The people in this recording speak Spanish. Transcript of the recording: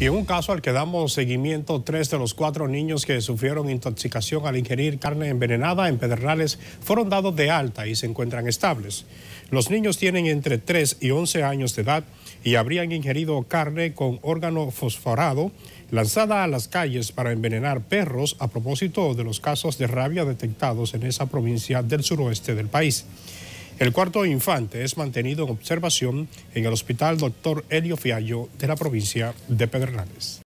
Y en un caso al que damos seguimiento, tres de los cuatro niños que sufrieron intoxicación al ingerir carne envenenada en Pedernales fueron dados de alta y se encuentran estables. Los niños tienen entre 3 y 11 años de edad y habrían ingerido carne con órgano fosforado lanzada a las calles para envenenar perros a propósito de los casos de rabia detectados en esa provincia del suroeste del país. El cuarto infante es mantenido en observación en el Hospital Dr. Elio Fiallo de la provincia de Pedernales.